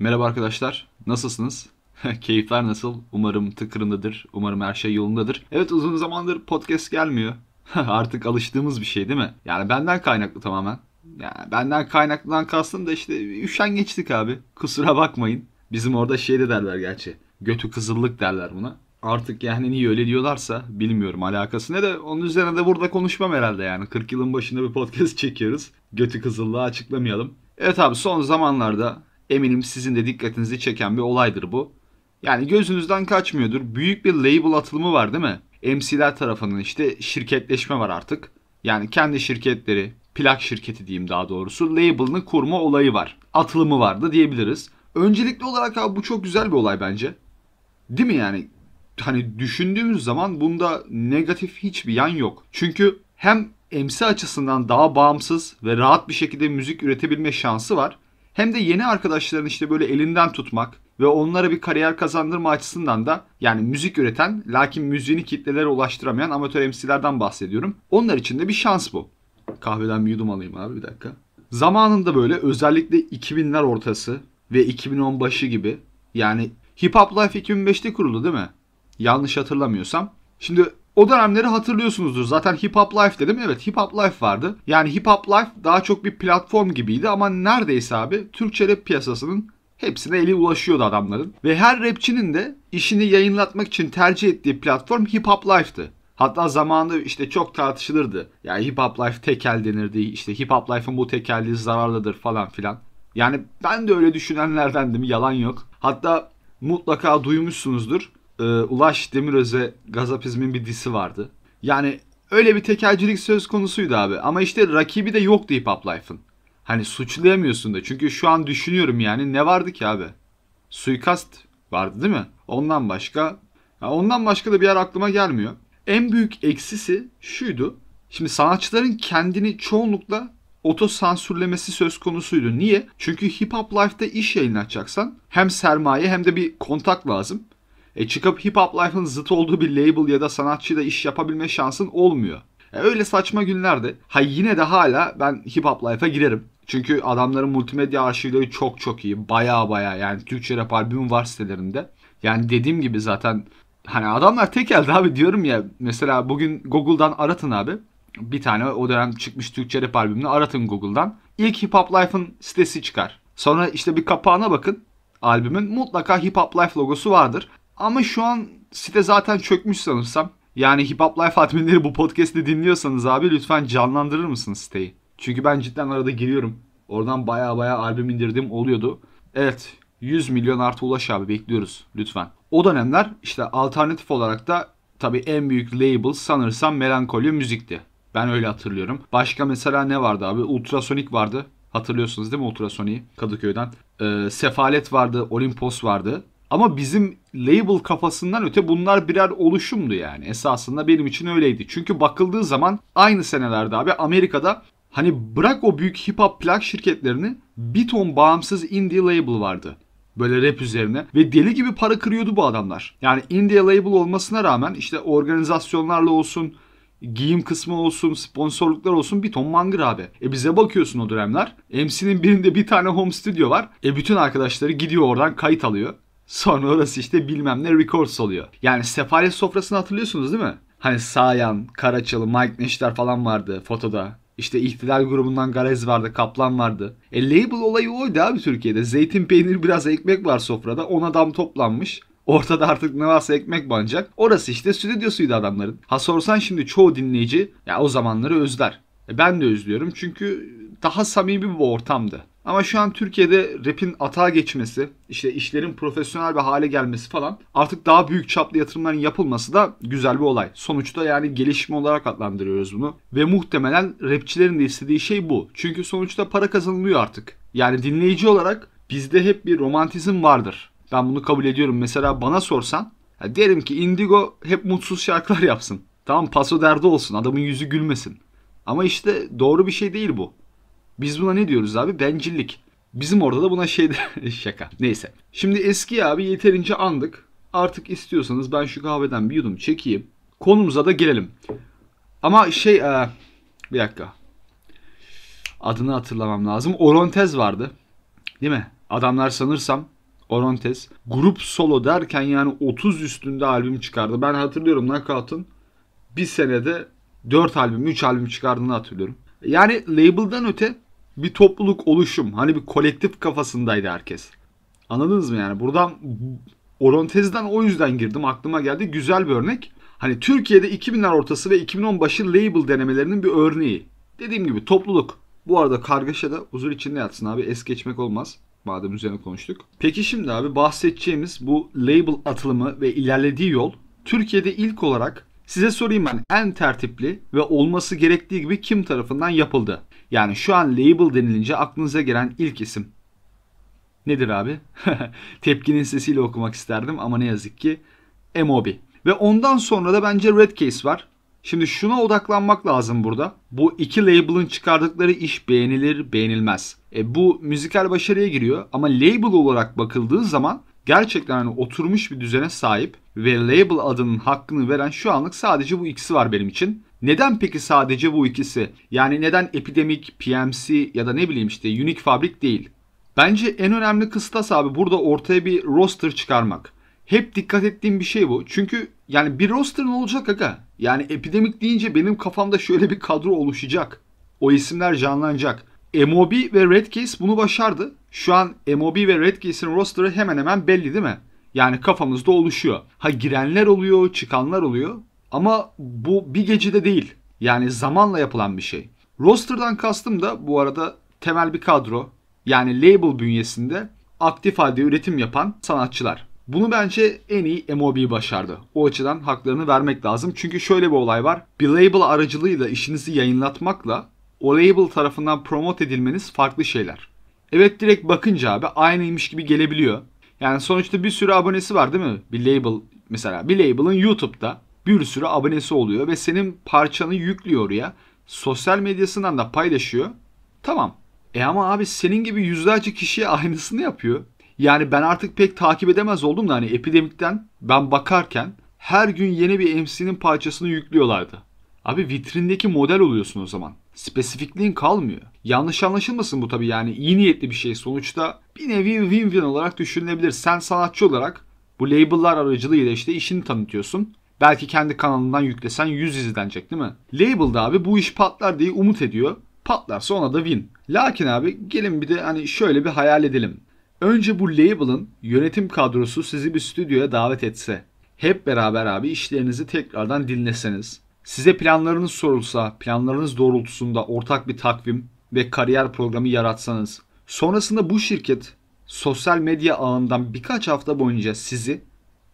Merhaba arkadaşlar, nasılsınız? Keyifler nasıl? Umarım tıkırındadır, umarım her şey yolundadır. Evet uzun zamandır podcast gelmiyor. Artık alıştığımız bir şey değil mi? Yani benden kaynaklı tamamen. Yani benden kaynaklıdan kastım da işte üşen geçtik abi. Kusura bakmayın. Bizim orada şey de derler gerçi. Götü kızıllık derler buna. Artık yani niye öyle diyorlarsa bilmiyorum alakası ne de onun üzerine de burada konuşmam herhalde yani. 40 yılın başında bir podcast çekiyoruz. Götü kızıllığı açıklamayalım. Evet abi son zamanlarda Eminim sizin de dikkatinizi çeken bir olaydır bu. Yani gözünüzden kaçmıyordur. Büyük bir label atılımı var değil mi? MC'ler tarafından işte şirketleşme var artık. Yani kendi şirketleri, plak şirketi diyeyim daha doğrusu label'ını kurma olayı var. Atılımı vardı diyebiliriz. Öncelikli olarak abi bu çok güzel bir olay bence. Değil mi yani? Hani düşündüğümüz zaman bunda negatif hiçbir yan yok. Çünkü hem MC açısından daha bağımsız ve rahat bir şekilde müzik üretebilme şansı var hem de yeni arkadaşların işte böyle elinden tutmak ve onlara bir kariyer kazandırma açısından da yani müzik üreten lakin müziğini kitlelere ulaştıramayan amatör MC'lerden bahsediyorum. Onlar için de bir şans bu. Kahveden bir yudum alayım abi bir dakika. Zamanında böyle özellikle 2000'ler ortası ve 2010 başı gibi yani Hip Hop Life 2005'te kuruldu değil mi? Yanlış hatırlamıyorsam. Şimdi o dönemleri hatırlıyorsunuzdur. Zaten Hip Hop Life dedim. Evet Hip Hop Life vardı. Yani Hip Hop Life daha çok bir platform gibiydi ama neredeyse abi Türkçe rap piyasasının Hepsine eli ulaşıyordu adamların. Ve her rapçinin de işini yayınlatmak için tercih ettiği platform Hip Hop Life'tı. Hatta zamanında işte çok tartışılırdı. Yani Hip Hop Life tekel denirdi. İşte Hip Hop Life'ın bu tekelliği zararlıdır falan filan. Yani ben de öyle düşünenlerdendim. Yalan yok. Hatta mutlaka duymuşsunuzdur e, Ulaş Demiröz'e Gazapizm'in bir disi vardı. Yani öyle bir tekelcilik söz konusuydu abi. Ama işte rakibi de yoktu Hip Hop Life'ın. Hani suçlayamıyorsun da. Çünkü şu an düşünüyorum yani ne vardı ki abi? Suikast vardı değil mi? Ondan başka yani ondan başka da bir yer aklıma gelmiyor. En büyük eksisi şuydu. Şimdi sanatçıların kendini çoğunlukla otosansürlemesi söz konusuydu. Niye? Çünkü Hip Hop Life'da iş yayınlatacaksan hem sermaye hem de bir kontak lazım. E çıkıp Hip Hop Life'ın zıt olduğu bir label ya da sanatçıyla iş yapabilme şansın olmuyor. E öyle saçma günlerde. Ha yine de hala ben Hip Hop Life'a girerim. Çünkü adamların multimedya arşivleri çok çok iyi. Baya baya yani Türkçe rap albüm var sitelerinde. Yani dediğim gibi zaten hani adamlar tek elde abi diyorum ya. Mesela bugün Google'dan aratın abi. Bir tane o dönem çıkmış Türkçe rap albümünü aratın Google'dan. İlk Hip Hop Life'ın sitesi çıkar. Sonra işte bir kapağına bakın albümün mutlaka Hip Hop Life logosu vardır. Ama şu an site zaten çökmüş sanırsam. Yani Hip Hop Life adminleri bu podcast'i dinliyorsanız abi lütfen canlandırır mısınız siteyi? Çünkü ben cidden arada giriyorum. Oradan baya baya albüm indirdiğim oluyordu. Evet 100 milyon artı ulaş abi bekliyoruz lütfen. O dönemler işte alternatif olarak da tabii en büyük label sanırsam Melankoli Müzik'ti. Ben öyle hatırlıyorum. Başka mesela ne vardı abi? Ultrasonik vardı. Hatırlıyorsunuz değil mi Ultrasonik'i Kadıköy'den? Ee, Sefalet vardı, Olimpos vardı. Ama bizim label kafasından öte bunlar birer oluşumdu yani. Esasında benim için öyleydi. Çünkü bakıldığı zaman aynı senelerde abi Amerika'da hani bırak o büyük hip hop plak şirketlerini bir ton bağımsız indie label vardı. Böyle rap üzerine. Ve deli gibi para kırıyordu bu adamlar. Yani indie label olmasına rağmen işte organizasyonlarla olsun, giyim kısmı olsun, sponsorluklar olsun bir ton mangır abi. E bize bakıyorsun o dönemler. MC'nin birinde bir tane home studio var. E bütün arkadaşları gidiyor oradan kayıt alıyor. Sonra orası işte bilmem ne records oluyor. Yani sefalet sofrasını hatırlıyorsunuz değil mi? Hani Sayan, Karaçalı, Mike Neşter falan vardı fotoda. İşte ihtilal grubundan Garez vardı, Kaplan vardı. E label olayı oydu abi Türkiye'de. Zeytin peynir biraz ekmek var sofrada. 10 adam toplanmış. Ortada artık ne varsa ekmek bancak. Orası işte stüdyosuydu adamların. Ha sorsan şimdi çoğu dinleyici ya o zamanları özler. E ben de özlüyorum çünkü daha samimi bir ortamdı. Ama şu an Türkiye'de rap'in atağa geçmesi, işte işlerin profesyonel bir hale gelmesi falan artık daha büyük çaplı yatırımların yapılması da güzel bir olay. Sonuçta yani gelişme olarak adlandırıyoruz bunu. Ve muhtemelen rapçilerin de istediği şey bu. Çünkü sonuçta para kazanılıyor artık. Yani dinleyici olarak bizde hep bir romantizm vardır. Ben bunu kabul ediyorum. Mesela bana sorsan ya diyelim ki Indigo hep mutsuz şarkılar yapsın. Tamam paso derdi olsun adamın yüzü gülmesin. Ama işte doğru bir şey değil bu. Biz buna ne diyoruz abi? Bencillik. Bizim orada da buna şey şaka. Neyse. Şimdi eski abi yeterince andık. Artık istiyorsanız ben şu kahveden bir yudum çekeyim. Konumuza da gelelim. Ama şey e, bir dakika. Adını hatırlamam lazım. Orontez vardı. Değil mi? Adamlar sanırsam Orontez. Grup solo derken yani 30 üstünde albüm çıkardı. Ben hatırlıyorum Knockout'un bir senede 4 albüm, 3 albüm çıkardığını hatırlıyorum. Yani label'dan öte bir topluluk oluşum. Hani bir kolektif kafasındaydı herkes. Anladınız mı yani? Buradan Orontez'den o yüzden girdim. Aklıma geldi. Güzel bir örnek. Hani Türkiye'de 2000'ler ortası ve 2010 başı label denemelerinin bir örneği. Dediğim gibi topluluk. Bu arada kargaşa da huzur içinde yatsın abi. Es geçmek olmaz. Madem üzerine konuştuk. Peki şimdi abi bahsedeceğimiz bu label atılımı ve ilerlediği yol Türkiye'de ilk olarak size sorayım ben en tertipli ve olması gerektiği gibi kim tarafından yapıldı? Yani şu an label denilince aklınıza gelen ilk isim nedir abi? Tepkinin sesiyle okumak isterdim ama ne yazık ki Emobi. Ve ondan sonra da bence Red Case var. Şimdi şuna odaklanmak lazım burada. Bu iki label'ın çıkardıkları iş beğenilir beğenilmez. E bu müzikal başarıya giriyor ama label olarak bakıldığı zaman gerçekten hani oturmuş bir düzene sahip ve label adının hakkını veren şu anlık sadece bu ikisi var benim için. Neden peki sadece bu ikisi? Yani neden epidemik, PMC ya da ne bileyim işte unique fabrik değil? Bence en önemli kıstas abi burada ortaya bir roster çıkarmak. Hep dikkat ettiğim bir şey bu. Çünkü yani bir roster ne olacak aga? Yani epidemik deyince benim kafamda şöyle bir kadro oluşacak. O isimler canlanacak. MOB ve Red Case bunu başardı. Şu an MOB ve Red Case'in roster'ı hemen hemen belli değil mi? Yani kafamızda oluşuyor. Ha girenler oluyor, çıkanlar oluyor. Ama bu bir gecede değil. Yani zamanla yapılan bir şey. Roster'dan kastım da bu arada temel bir kadro. Yani label bünyesinde aktif halde üretim yapan sanatçılar. Bunu bence en iyi MOB başardı. O açıdan haklarını vermek lazım. Çünkü şöyle bir olay var. Bir label aracılığıyla işinizi yayınlatmakla o label tarafından promote edilmeniz farklı şeyler. Evet direkt bakınca abi aynıymış gibi gelebiliyor. Yani sonuçta bir sürü abonesi var değil mi? Bir label mesela bir label'ın YouTube'da bir sürü abonesi oluyor ve senin parçanı yüklüyor oraya. Sosyal medyasından da paylaşıyor. Tamam. E ama abi senin gibi yüzlerce kişiye aynısını yapıyor. Yani ben artık pek takip edemez oldum da hani epidemikten ben bakarken her gün yeni bir MC'nin parçasını yüklüyorlardı. Abi vitrindeki model oluyorsun o zaman. Spesifikliğin kalmıyor. Yanlış anlaşılmasın bu tabii yani iyi niyetli bir şey. Sonuçta bir nevi win-win olarak düşünülebilir. Sen sanatçı olarak bu label'lar aracılığıyla işte işini tanıtıyorsun. Belki kendi kanalından yüklesen 100 izlenecek değil mi? Label da abi bu iş patlar diye umut ediyor. Patlarsa ona da win. Lakin abi gelin bir de hani şöyle bir hayal edelim. Önce bu label'ın yönetim kadrosu sizi bir stüdyoya davet etse. Hep beraber abi işlerinizi tekrardan dinleseniz. Size planlarınız sorulsa, planlarınız doğrultusunda ortak bir takvim ve kariyer programı yaratsanız. Sonrasında bu şirket sosyal medya ağından birkaç hafta boyunca sizi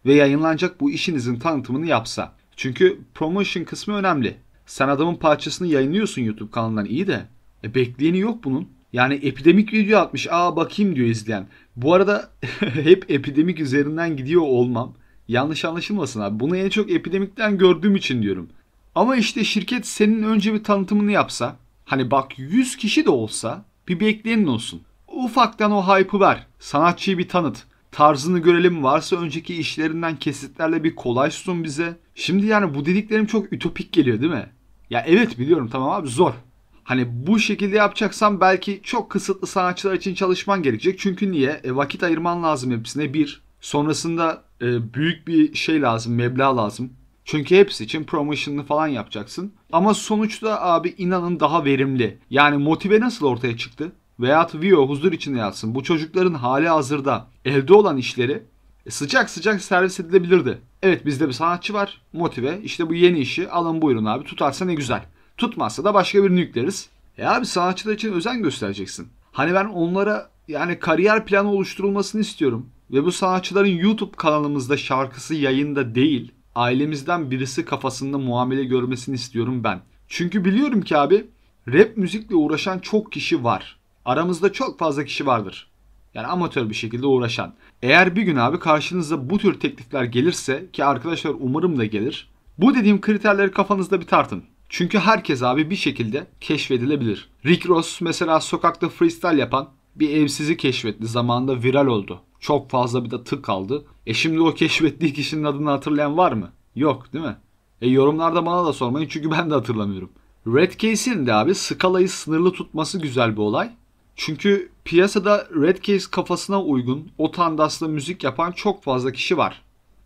ve yayınlanacak bu işinizin tanıtımını yapsa. Çünkü promotion kısmı önemli. Sen adamın parçasını yayınlıyorsun YouTube kanalından iyi de e, bekleyeni yok bunun. Yani epidemik video atmış. Aa bakayım diyor izleyen. Bu arada hep epidemik üzerinden gidiyor olmam. Yanlış anlaşılmasın abi. Bunu en çok epidemikten gördüğüm için diyorum. Ama işte şirket senin önce bir tanıtımını yapsa. Hani bak 100 kişi de olsa bir bekleyenin olsun. Ufaktan o hype'ı ver. Sanatçıyı bir tanıt tarzını görelim varsa önceki işlerinden kesitlerle bir kolay sun bize. Şimdi yani bu dediklerim çok ütopik geliyor değil mi? Ya evet biliyorum tamam abi zor. Hani bu şekilde yapacaksan belki çok kısıtlı sanatçılar için çalışman gerekecek. Çünkü niye? E, vakit ayırman lazım hepsine bir. Sonrasında e, büyük bir şey lazım, meblağ lazım. Çünkü hepsi için promotion'ını falan yapacaksın. Ama sonuçta abi inanın daha verimli. Yani motive nasıl ortaya çıktı? veyahut Vio huzur içinde yatsın. Bu çocukların hali hazırda elde olan işleri e, sıcak sıcak servis edilebilirdi. Evet bizde bir sanatçı var motive İşte bu yeni işi alın buyurun abi tutarsa ne güzel. Tutmazsa da başka birini yükleriz. E abi sanatçılar için özen göstereceksin. Hani ben onlara yani kariyer planı oluşturulmasını istiyorum. Ve bu sanatçıların YouTube kanalımızda şarkısı yayında değil, ailemizden birisi kafasında muamele görmesini istiyorum ben. Çünkü biliyorum ki abi rap müzikle uğraşan çok kişi var. Aramızda çok fazla kişi vardır. Yani amatör bir şekilde uğraşan. Eğer bir gün abi karşınıza bu tür teklifler gelirse ki arkadaşlar umarım da gelir. Bu dediğim kriterleri kafanızda bir tartın. Çünkü herkes abi bir şekilde keşfedilebilir. Rick Ross mesela sokakta freestyle yapan bir evsizi keşfetti. Zamanında viral oldu. Çok fazla bir de tık aldı. E şimdi o keşfettiği kişinin adını hatırlayan var mı? Yok değil mi? E yorumlarda bana da sormayın çünkü ben de hatırlamıyorum. Red Case'in de abi skalayı sınırlı tutması güzel bir olay. Çünkü piyasada Red Case kafasına uygun o tandasla müzik yapan çok fazla kişi var.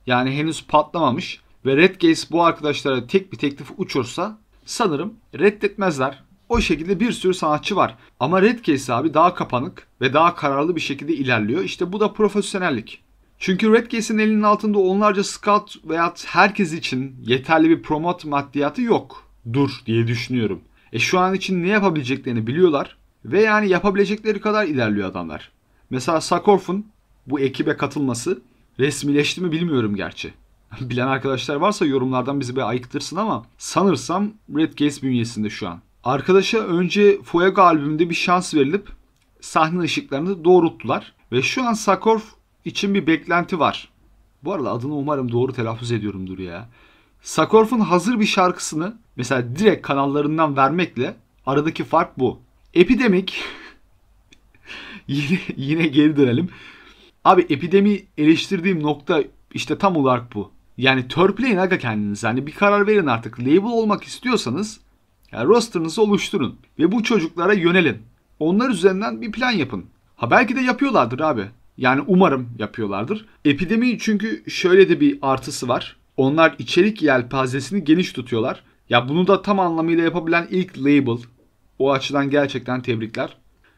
Yani henüz patlamamış ve Red Case bu arkadaşlara tek bir teklif uçursa sanırım reddetmezler. O şekilde bir sürü sanatçı var. Ama Red Case abi daha kapanık ve daha kararlı bir şekilde ilerliyor. İşte bu da profesyonellik. Çünkü Red Case'in elinin altında onlarca scout veya herkes için yeterli bir promot maddiyatı yok. Dur diye düşünüyorum. E şu an için ne yapabileceklerini biliyorlar ve yani yapabilecekleri kadar ilerliyor adamlar. Mesela Sakorf'un bu ekibe katılması resmileşti mi bilmiyorum gerçi. Bilen arkadaşlar varsa yorumlardan bizi bir ayıktırsın ama sanırsam Red Gates bünyesinde şu an. Arkadaşa önce Fuego albümünde bir şans verilip sahne ışıklarını doğrulttular. Ve şu an Sakorf için bir beklenti var. Bu arada adını umarım doğru telaffuz ediyorumdur ya. Sakorf'un hazır bir şarkısını mesela direkt kanallarından vermekle aradaki fark bu. Epidemik yine, yine geri dönelim. Abi epidemi eleştirdiğim nokta işte tam olarak bu. Yani törpüleyin aga kendinizi. Hani bir karar verin artık. Label olmak istiyorsanız yani rosterınızı oluşturun. Ve bu çocuklara yönelin. Onlar üzerinden bir plan yapın. Ha belki de yapıyorlardır abi. Yani umarım yapıyorlardır. Epidemi çünkü şöyle de bir artısı var. Onlar içerik yelpazesini geniş tutuyorlar. Ya bunu da tam anlamıyla yapabilen ilk label o açıdan gerçekten tebrikler.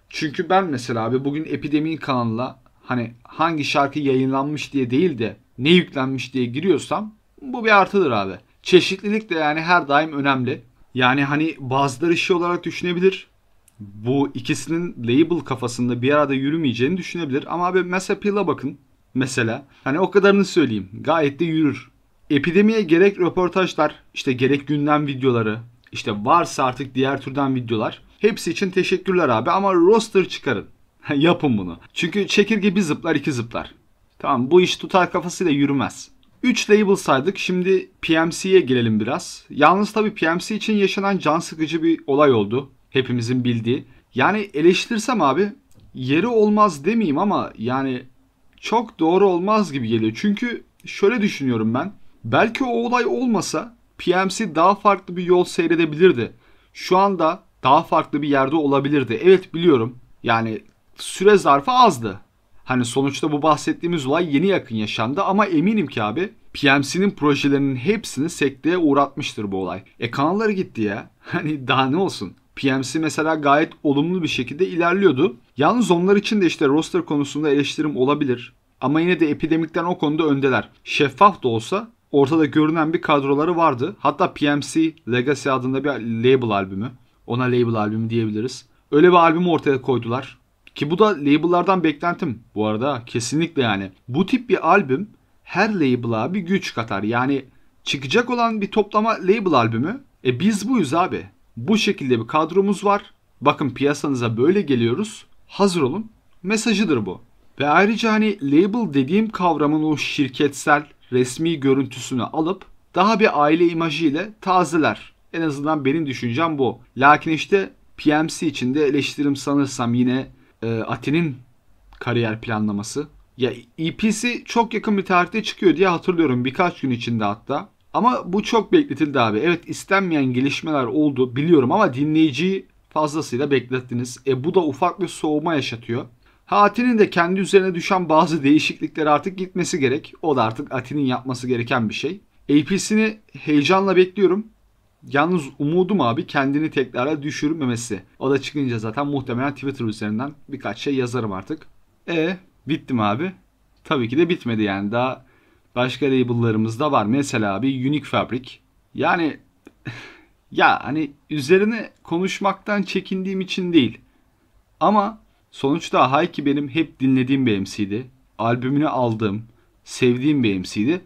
Çünkü ben mesela abi bugün Epidemi kanalına hani hangi şarkı yayınlanmış diye değil de ne yüklenmiş diye giriyorsam bu bir artıdır abi. Çeşitlilik de yani her daim önemli. Yani hani bazıları şey olarak düşünebilir. Bu ikisinin label kafasında bir arada yürümeyeceğini düşünebilir. Ama abi Mass Appeal'a bakın mesela. Hani o kadarını söyleyeyim. Gayet de yürür. Epidemiye gerek röportajlar, işte gerek gündem videoları, işte varsa artık diğer türden videolar. Hepsi için teşekkürler abi ama roster çıkarın. Yapın bunu. Çünkü çekirge bir zıplar iki zıplar. Tamam bu iş tutar kafasıyla yürümez. 3 label saydık. Şimdi PMC'ye girelim biraz. Yalnız tabii PMC için yaşanan can sıkıcı bir olay oldu. Hepimizin bildiği. Yani eleştirsem abi yeri olmaz demeyeyim ama yani çok doğru olmaz gibi geliyor. Çünkü şöyle düşünüyorum ben. Belki o olay olmasa PMC daha farklı bir yol seyredebilirdi. Şu anda daha farklı bir yerde olabilirdi. Evet biliyorum. Yani süre zarfı azdı. Hani sonuçta bu bahsettiğimiz olay yeni yakın yaşandı ama eminim ki abi PMC'nin projelerinin hepsini sekteye uğratmıştır bu olay. E kanalları gitti ya. Hani daha ne olsun. PMC mesela gayet olumlu bir şekilde ilerliyordu. Yalnız onlar için de işte roster konusunda eleştirim olabilir. Ama yine de epidemikten o konuda öndeler. Şeffaf da olsa ortada görünen bir kadroları vardı. Hatta PMC Legacy adında bir label albümü. Ona label albümü diyebiliriz. Öyle bir albüm ortaya koydular. Ki bu da label'lardan beklentim bu arada. Kesinlikle yani. Bu tip bir albüm her label'a bir güç katar. Yani çıkacak olan bir toplama label albümü. E biz buyuz abi. Bu şekilde bir kadromuz var. Bakın piyasanıza böyle geliyoruz. Hazır olun. Mesajıdır bu. Ve ayrıca hani label dediğim kavramın o şirketsel resmi görüntüsünü alıp daha bir aile imajı ile tazeler. En azından benim düşüncem bu. Lakin işte PMC içinde eleştirim sanırsam yine e, Ati'nin kariyer planlaması. Ya EP'si çok yakın bir tarihte çıkıyor diye hatırlıyorum birkaç gün içinde hatta. Ama bu çok bekletildi abi. Evet istenmeyen gelişmeler oldu biliyorum ama dinleyiciyi fazlasıyla beklettiniz. E bu da ufak bir soğuma yaşatıyor. Hati'nin de kendi üzerine düşen bazı değişiklikler artık gitmesi gerek. O da artık Ati'nin yapması gereken bir şey. AP'sini heyecanla bekliyorum. Yalnız umudum abi kendini tekrara düşürmemesi. O da çıkınca zaten muhtemelen Twitter üzerinden birkaç şey yazarım artık. E bittim abi. Tabii ki de bitmedi yani daha başka label'larımız da var. Mesela abi Unique Fabric. Yani ya hani üzerine konuşmaktan çekindiğim için değil. Ama Sonuçta Hayki benim hep dinlediğim bir MC'di. Albümünü aldığım, sevdiğim bir MC'di.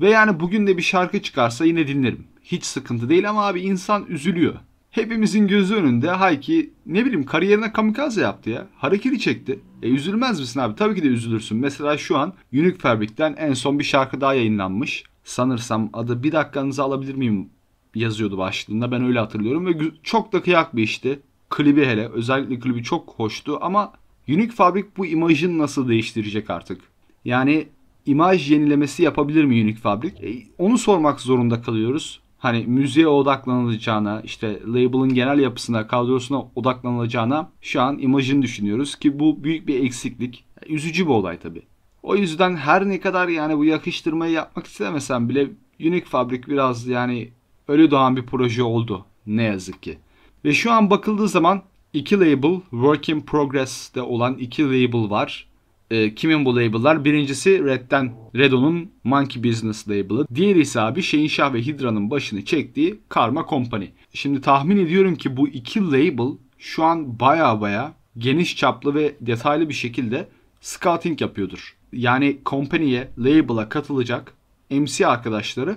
Ve yani bugün de bir şarkı çıkarsa yine dinlerim. Hiç sıkıntı değil ama abi insan üzülüyor. Hepimizin gözü önünde Hayki ne bileyim kariyerine kamikaze yaptı ya. Harekiri çekti. E üzülmez misin abi? Tabii ki de üzülürsün. Mesela şu an Unique Fabric'ten en son bir şarkı daha yayınlanmış. Sanırsam adı bir dakikanızı alabilir miyim yazıyordu başlığında. Ben öyle hatırlıyorum ve çok da kıyak bir işti klibi hele özellikle klibi çok hoştu ama Unique Fabric bu imajın nasıl değiştirecek artık? Yani imaj yenilemesi yapabilir mi Unique Fabric? E, onu sormak zorunda kalıyoruz. Hani müziğe odaklanılacağına, işte label'ın genel yapısına, kadrosuna odaklanılacağına şu an imajını düşünüyoruz ki bu büyük bir eksiklik. Üzücü bir olay tabii. O yüzden her ne kadar yani bu yakıştırmayı yapmak istemesem bile Unique Fabric biraz yani ölü doğan bir proje oldu ne yazık ki. Ve şu an bakıldığı zaman iki label, Work in Progress'te olan iki label var. E, kimin bu label'lar? Birincisi Red'den, Redon'un Monkey Business label'ı. Diğeri ise abi Şehinşah ve Hydra'nın başını çektiği Karma Company. Şimdi tahmin ediyorum ki bu iki label şu an baya baya geniş çaplı ve detaylı bir şekilde scouting yapıyordur. Yani companye, label'a katılacak MC arkadaşları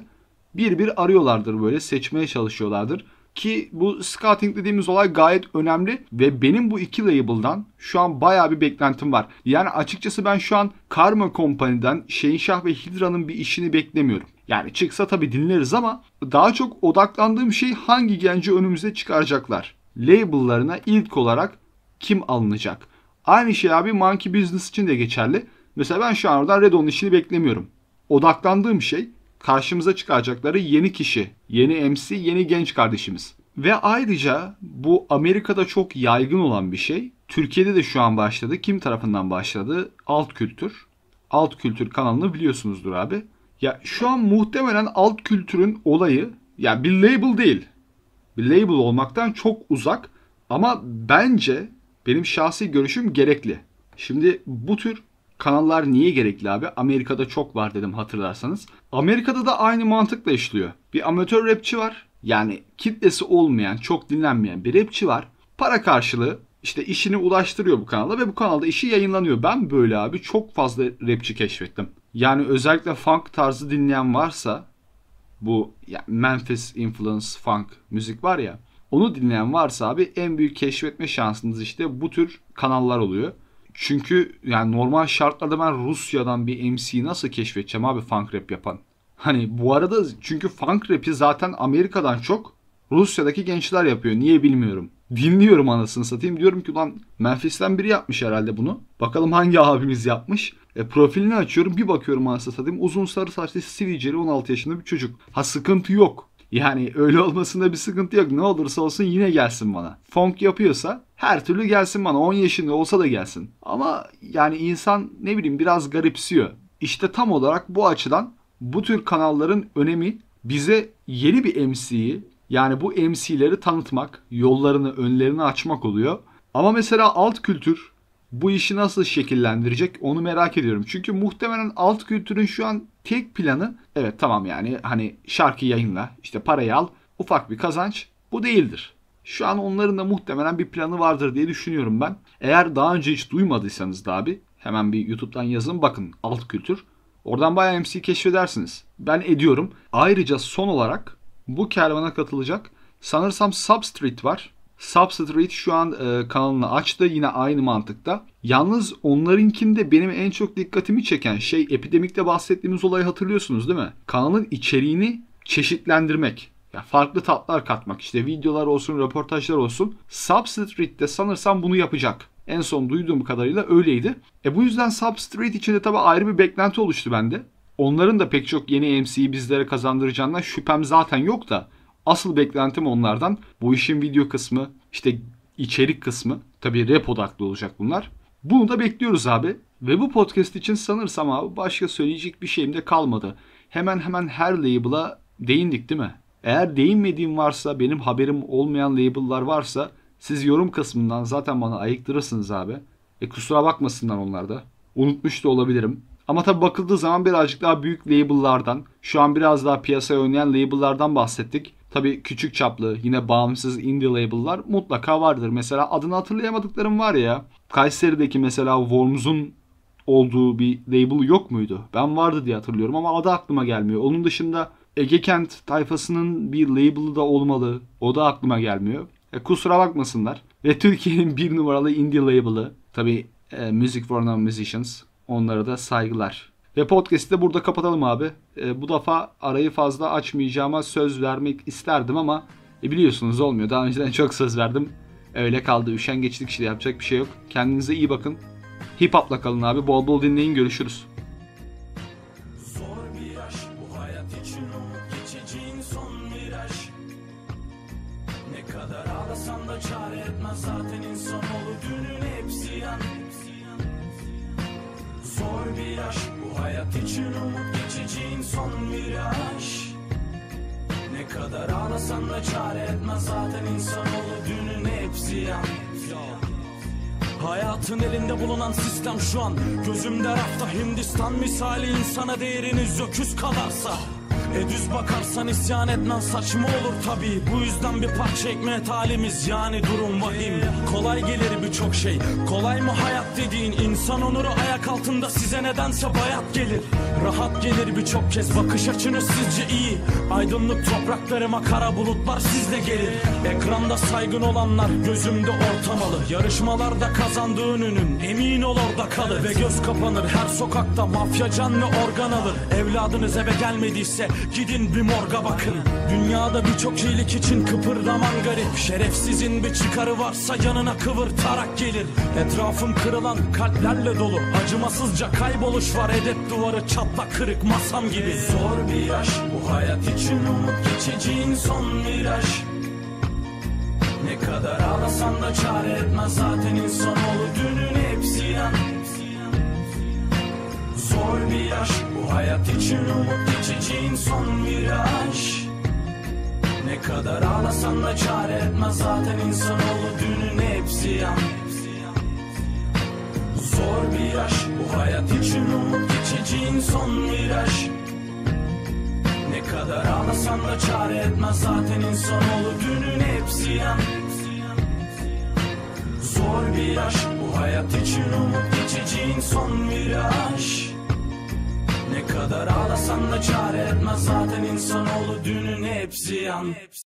bir bir arıyorlardır böyle seçmeye çalışıyorlardır. Ki bu scouting dediğimiz olay gayet önemli ve benim bu iki label'dan şu an baya bir beklentim var. Yani açıkçası ben şu an Karma Company'den Şehinşah ve Hydra'nın bir işini beklemiyorum. Yani çıksa tabii dinleriz ama daha çok odaklandığım şey hangi genci önümüze çıkaracaklar. Label'larına ilk olarak kim alınacak? Aynı şey abi Monkey Business için de geçerli. Mesela ben şu an oradan Redon'un işini beklemiyorum. Odaklandığım şey karşımıza çıkacakları yeni kişi, yeni MC, yeni genç kardeşimiz. Ve ayrıca bu Amerika'da çok yaygın olan bir şey. Türkiye'de de şu an başladı. Kim tarafından başladı? Alt kültür. Alt kültür kanalını biliyorsunuzdur abi. Ya şu an muhtemelen alt kültürün olayı ya bir label değil. Bir label olmaktan çok uzak ama bence benim şahsi görüşüm gerekli. Şimdi bu tür Kanallar niye gerekli abi? Amerika'da çok var dedim hatırlarsanız. Amerika'da da aynı mantıkla işliyor. Bir amatör rapçi var. Yani kitlesi olmayan, çok dinlenmeyen bir rapçi var. Para karşılığı işte işini ulaştırıyor bu kanala ve bu kanalda işi yayınlanıyor. Ben böyle abi çok fazla rapçi keşfettim. Yani özellikle funk tarzı dinleyen varsa bu yani Memphis influence funk müzik var ya onu dinleyen varsa abi en büyük keşfetme şansınız işte bu tür kanallar oluyor. Çünkü yani normal şartlarda ben Rusya'dan bir MC'yi nasıl keşfedeceğim abi funk rap yapan? Hani bu arada çünkü funk rap'i zaten Amerika'dan çok Rusya'daki gençler yapıyor. Niye bilmiyorum. Dinliyorum anasını satayım. Diyorum ki lan Memphis'ten biri yapmış herhalde bunu. Bakalım hangi abimiz yapmış. E, profilini açıyorum bir bakıyorum anasını satayım. Uzun sarı saçlı sivilceli 16 yaşında bir çocuk. Ha sıkıntı yok. Yani öyle olmasında bir sıkıntı yok. Ne olursa olsun yine gelsin bana. Funk yapıyorsa her türlü gelsin bana. 10 yaşında olsa da gelsin. Ama yani insan ne bileyim biraz garipsiyor. İşte tam olarak bu açıdan bu tür kanalların önemi bize yeni bir MC'yi yani bu MC'leri tanıtmak, yollarını, önlerini açmak oluyor. Ama mesela alt kültür bu işi nasıl şekillendirecek onu merak ediyorum. Çünkü muhtemelen alt kültürün şu an Tek planı evet tamam yani hani şarkı yayınla işte parayı al ufak bir kazanç bu değildir. Şu an onların da muhtemelen bir planı vardır diye düşünüyorum ben. Eğer daha önce hiç duymadıysanız da abi hemen bir YouTube'dan yazın bakın alt kültür. Oradan bayağı MC keşfedersiniz. Ben ediyorum. Ayrıca son olarak bu kervana katılacak sanırsam Substreet var. Substrate şu an e, kanalını açtı yine aynı mantıkta. Yalnız onlarınkinde benim en çok dikkatimi çeken şey epidemikte bahsettiğimiz olayı hatırlıyorsunuz değil mi? Kanalın içeriğini çeşitlendirmek. Yani farklı tatlar katmak işte videolar olsun, röportajlar olsun. Substrate'de sanırsam bunu yapacak. En son duyduğum kadarıyla öyleydi. E bu yüzden Substrate içinde tabi ayrı bir beklenti oluştu bende. Onların da pek çok yeni MC'yi bizlere kazandıracağından şüphem zaten yok da Asıl beklentim onlardan bu işin video kısmı, işte içerik kısmı. Tabii rap odaklı olacak bunlar. Bunu da bekliyoruz abi. Ve bu podcast için sanırsam abi başka söyleyecek bir şeyim de kalmadı. Hemen hemen her label'a değindik değil mi? Eğer değinmediğim varsa, benim haberim olmayan label'lar varsa siz yorum kısmından zaten bana ayıktırırsınız abi. E kusura bakmasınlar onlar da. Unutmuş da olabilirim. Ama tabii bakıldığı zaman birazcık daha büyük label'lardan, şu an biraz daha piyasaya oynayan label'lardan bahsettik. Tabi küçük çaplı yine bağımsız indie label'lar mutlaka vardır. Mesela adını hatırlayamadıklarım var ya. Kayseri'deki mesela Worms'un olduğu bir label yok muydu? Ben vardı diye hatırlıyorum ama adı aklıma gelmiyor. Onun dışında Ege Kent tayfasının bir label'ı da olmalı. O da aklıma gelmiyor. E, kusura bakmasınlar. Ve Türkiye'nin bir numaralı indie label'ı. Tabi e, Music for Non-Musicians. Onlara da saygılar. Ve podcast'i de burada kapatalım abi. E, bu defa arayı fazla açmayacağıma söz vermek isterdim ama e, biliyorsunuz olmuyor. Daha önceden çok söz verdim. Öyle kaldı. üşen Üşengeçlik işte yapacak bir şey yok. Kendinize iyi bakın. Hip hop'la kalın abi. Bol bol dinleyin. Görüşürüz. Ne kadar ağlasan dünün hepsi yan zor bir aşk Bu hayat için umut geçeceğin son viraj Ne kadar ağlasan da çare etmez Zaten insanoğlu dünün hepsi yan Hayatın elinde bulunan sistem şu an Gözümde rafta Hindistan misali insana değeriniz öküz kadarsa e düz bakarsan isyan etmen saçma olur tabi Bu yüzden bir parça ekmeğe talimiz yani durum vahim Kolay gelir birçok şey Kolay mı hayat dediğin insan onuru ayak altında size nedense bayat gelir Rahat gelir birçok kez bakış açınız sizce iyi Aydınlık topraklarıma kara bulutlar sizde gelir Ekranda saygın olanlar gözümde ortamalı Yarışmalarda kazandığın ünün emin ol orada kalır Ve göz kapanır her sokakta mafya canlı organ alır Evladınız eve gelmediyse Gidin bir morga bakın Dünyada birçok şeylik için kıpırdaman garip Şerefsizin bir çıkarı varsa yanına kıvırtarak gelir Etrafım kırılan kalplerle dolu Acımasızca kayboluş var edep duvarı çatlak kırık masam gibi Zor bir yaş bu hayat için umut geçeceğin son viraj Ne kadar ağlasan da çare etmez zaten insan insanoğlu dünün hepsi yan Zor bir yaş bu hayat için umut son viraj Ne kadar ağlasan da çare etmez zaten insanoğlu dünün hepsi yan Zor bir yaş bu hayat için umut geçeceğin son viraj Ne kadar ağlasan da çare etmez zaten insanoğlu dünün hepsi yan Zor bir yaş bu hayat için umut geçeceğin son viraj ne kadar ağlasan da çare etmez zaten insanoğlu dünün hepsi yan